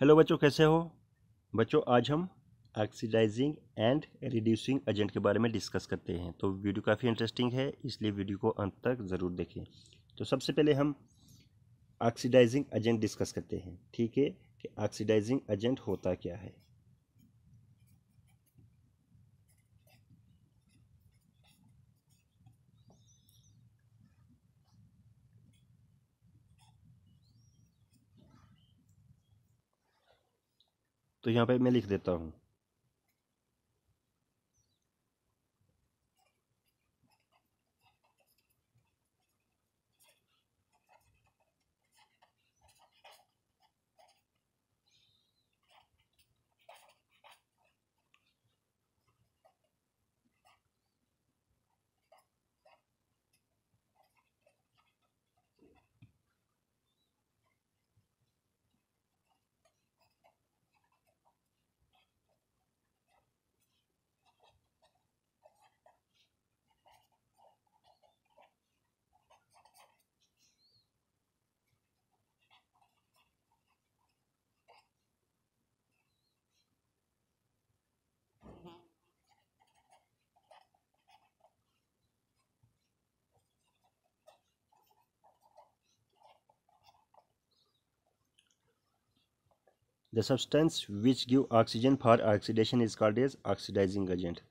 Hello बच्चों कैसे हो बच्चों आज हम ऑक्सीडाइजिंग एंड रिड्यूसिंग एजेंट के बारे में डिस्कस करते हैं तो वीडियो काफ़ी इंटरेस्टिंग है इसलिए वीडियो को अंत तक ज़रूर देखें तो सबसे पहले हम ऑक्सीडाइजिंग एजेंट डिस्कस करते हैं ठीक है कि ऑक्सीडाइजिंग एजेंट होता क्या है तो यहाँ पे मैं लिख देता हूँ The substance which give oxygen for oxidation is called as oxidizing agent.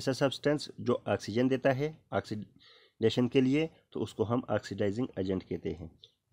ऐसा substance जो oxygen देता है oxidation के लिए तो उसको हम oxidizing agent कहते हैं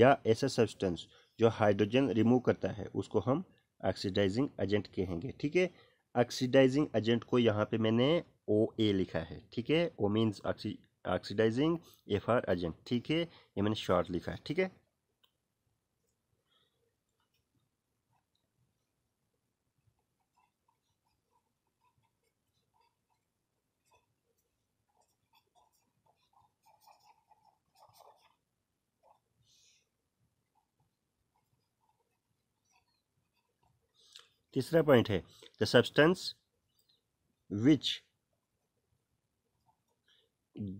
या ऐसा substance जो हाइड्रोजन रिमूव करता है उसको हम ऑक्सीडाइजिंग एजेंट कहेंगे ठीक है ऑक्सीडाइजिंग एजेंट को यहाँ पे मैंने ओ ए लिखा है ठीक है O means oxidising F R agent ठीक है ये मैंने शॉर्ट लिखा है ठीक है तीसरा पॉइंट है the substance which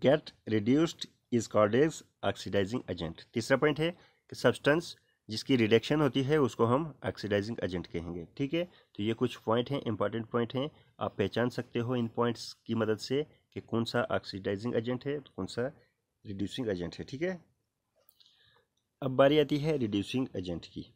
get reduced is called as oxidising agent तीसरा पॉइंट है कि सब्सटेंस जिसकी रिडक्शन होती है उसको हम ऑक्सीडाइजिंग एजेंट कहेंगे ठीक है तो ये कुछ पॉइंट हैं इंपॉर्टेंट पॉइंट हैं आप पहचान सकते हो इन पॉइंट्स की मदद से कि कौन सा ऑक्सीडाइजिंग एजेंट है तो कौन सा रिड्यूसिंग एजेंट है ठीक है अब बारी आती है रिड्यूसिंग एजेंट की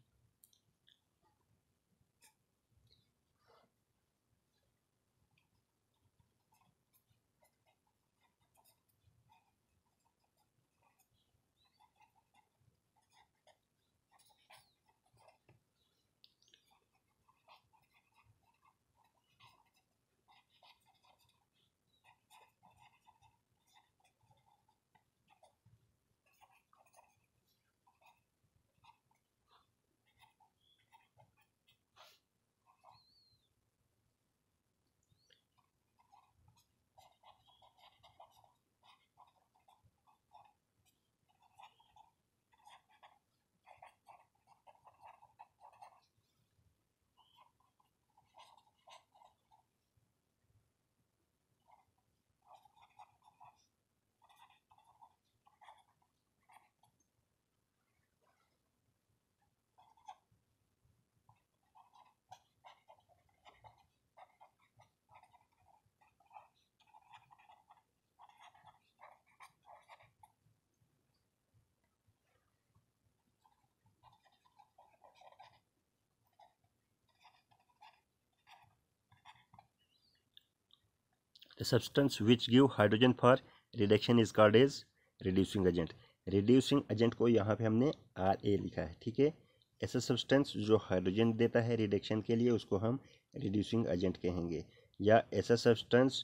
substance which give hydrogen for reduction is called is reducing agent reducing agent को यहाँ पे हमने आर ए लिखा है ठीक है ऐसा सब्सटेंस जो हाइड्रोजन देता है रिडक्शन के लिए उसको हम रिड्यूसिंग एजेंट कहेंगे या ऐसा सब्सटेंस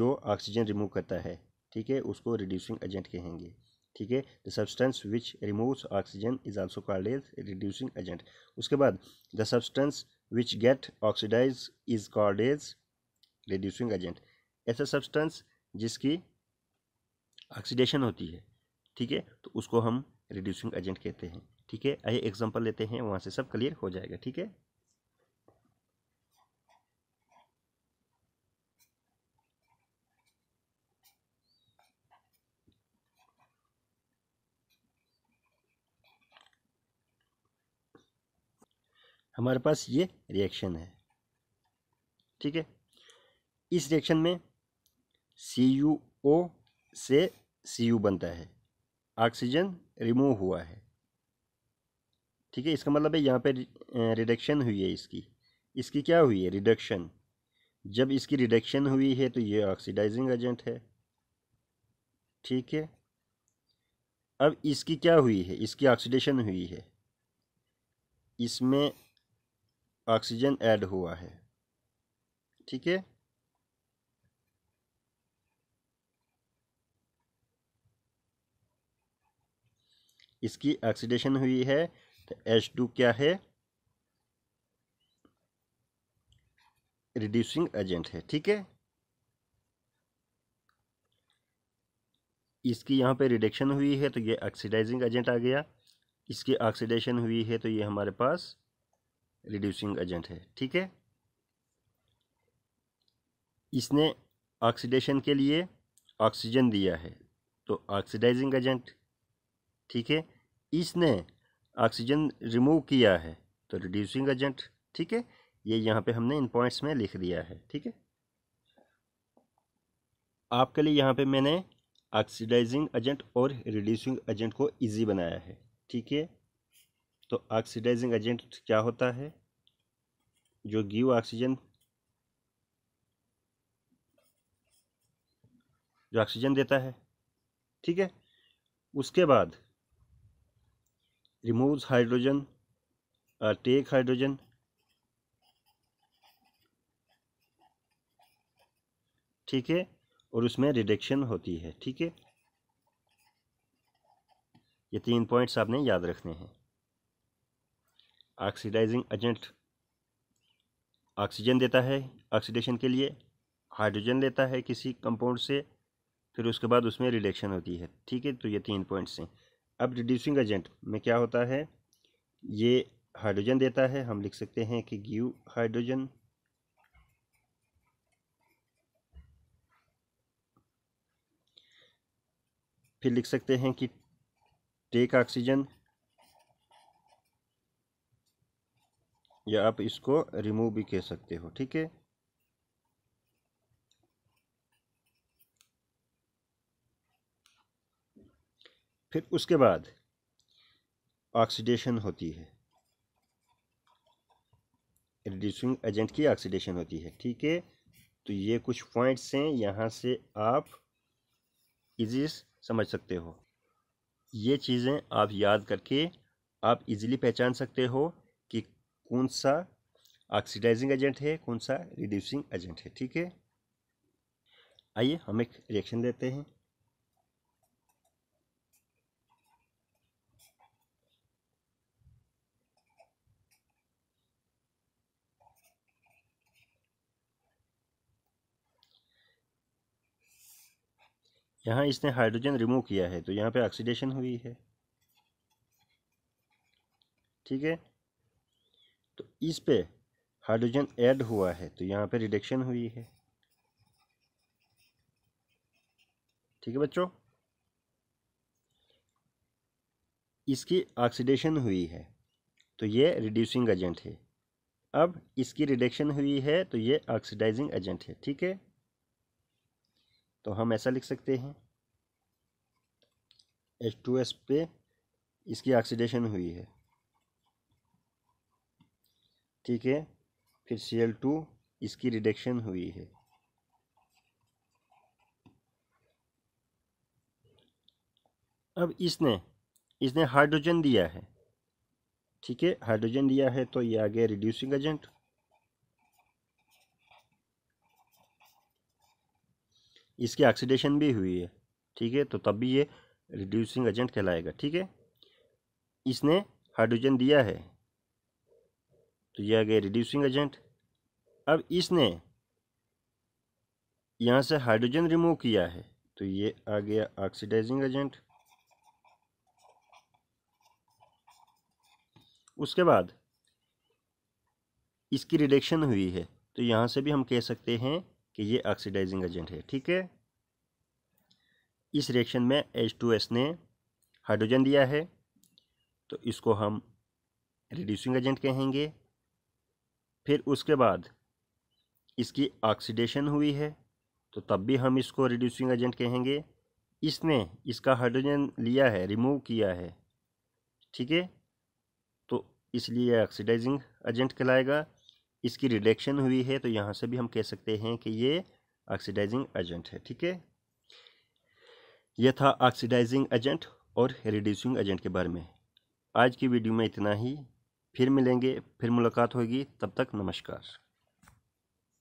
जो ऑक्सीजन रिमूव करता है ठीक है उसको रिड्यूसिंग एजेंट कहेंगे ठीक है the substance which removes oxygen is also called as reducing agent उसके बाद the substance which get oxidise is called as reducing agent ऐसा सब्सटेंस जिसकी ऑक्सीडेशन होती है ठीक है तो उसको हम रिड्यूसिंग एजेंट कहते हैं ठीक है आइए एग्जांपल लेते हैं वहाँ से सब क्लियर हो जाएगा ठीक है हमारे पास ये रिएक्शन है ठीक है इस रिएक्शन में सी यू ओ से सी यू बनता है ऑक्सीजन रिमूव हुआ है ठीक है इसका मतलब है यहाँ पे रिडक्शन हुई है इसकी इसकी क्या हुई है रिडक्शन जब इसकी रिडक्शन हुई है तो ये ऑक्सीडाइजिंग एजेंट है ठीक है अब इसकी क्या हुई है इसकी ऑक्सीडेशन हुई है इसमें ऑक्सीजन ऐड हुआ है ठीक है इसकी ऑक्सीडेशन हुई है तो एच टू क्या है रिड्यूसिंग एजेंट है ठीक है इसकी यहाँ पे रिडक्शन हुई है तो ये ऑक्सीडाइजिंग एजेंट आ गया इसकी ऑक्सीडेशन हुई है तो ये हमारे पास रिड्यूसिंग एजेंट है ठीक है इसने ऑक्सीडेशन के लिए ऑक्सीजन दिया है तो ऑक्सीडाइजिंग एजेंट ठीक है इसने ऑक्सीजन रिमूव किया है तो रिड्यूसिंग एजेंट ठीक है ये यहाँ पे हमने इन पॉइंट्स में लिख दिया है ठीक है आपके लिए यहाँ पे मैंने ऑक्सीडाइजिंग एजेंट और रिड्यूसिंग एजेंट को इजी बनाया है ठीक है तो ऑक्सीडाइजिंग एजेंट क्या होता है जो गिव ऑक्सीजन जो ऑक्सीजन देता है ठीक है उसके बाद removes hydrogen uh, take hydrogen ठीक है और उसमें रिडक्शन होती है ठीक है ये तीन पॉइंट्स आपने याद रखने हैं ऑक्सीडाइजिंग एजेंट ऑक्सीजन देता है ऑक्सीडेशन के लिए हाइड्रोजन लेता है किसी कंपाउंड से फिर उसके बाद उसमें रिडक्शन होती है ठीक है तो ये तीन पॉइंट्स हैं अब रिड्यूसिंग एजेंट में क्या होता है ये हाइड्रोजन देता है हम लिख सकते हैं कि गिव हाइड्रोजन फिर लिख सकते हैं कि टेक ऑक्सीजन या आप इसको रिमूव भी कह सकते हो ठीक है फिर उसके बाद ऑक्सीडेशन होती है रिड्यूसिंग एजेंट की ऑक्सीडेशन होती है ठीक है तो ये कुछ पॉइंट्स हैं यहाँ से आप इजी समझ सकते हो ये चीज़ें आप याद करके आप इजीली पहचान सकते हो कि कौन सा ऑक्सीडाइजिंग एजेंट है कौन सा रिड्यूसिंग एजेंट है ठीक है आइए हम एक रिएक्शन देते हैं यहाँ इसने हाइड्रोजन रिमूव किया है तो यहाँ पे ऑक्सीडेशन हुई है ठीक है तो इस पे हाइड्रोजन ऐड हुआ है तो यहाँ पे रिडक्शन हुई है ठीक है बच्चों इसकी ऑक्सीडेशन हुई है तो ये रिड्यूसिंग एजेंट है अब इसकी रिडक्शन हुई है तो ये ऑक्सीडाइजिंग एजेंट है ठीक है तो हम ऐसा लिख सकते हैं एच टू एस पे इसकी ऑक्सीडेशन हुई है ठीक है फिर सी एल टू इसकी रिडक्शन हुई है अब इसने इसने हाइड्रोजन दिया है ठीक है हाइड्रोजन दिया है तो ये आ गया रिड्यूसिंग एजेंट इसकी ऑक्सीडेशन भी हुई है ठीक है तो तब भी ये रिड्यूसिंग एजेंट कहलाएगा ठीक है इसने हाइड्रोजन दिया है तो यह आ गया रिड्यूसिंग एजेंट अब इसने यहाँ से हाइड्रोजन रिमूव किया है तो ये आ गया ऑक्सीडाइजिंग एजेंट उसके बाद इसकी रिडक्शन हुई है तो यहाँ से भी हम कह सकते हैं कि ये ऑक्सीडाइजिंग एजेंट है ठीक है इस रिएक्शन में H2S ने हाइड्रोजन दिया है तो इसको हम रिड्यूसिंग एजेंट कहेंगे फिर उसके बाद इसकी ऑक्सीडेशन हुई है तो तब भी हम इसको रिड्यूसिंग एजेंट कहेंगे इसने इसका हाइड्रोजन लिया है रिमूव किया है ठीक है तो इसलिए ऑक्सीडाइजिंग एजेंट कहलाएगा इसकी रिडक्शन हुई है तो यहाँ से भी हम कह सकते हैं कि ये ऑक्सीडाइजिंग एजेंट है ठीक है यह था ऑक्सीडाइजिंग एजेंट और रिड्यूसिंग एजेंट के बारे में आज की वीडियो में इतना ही फिर मिलेंगे फिर मुलाकात होगी तब तक नमस्कार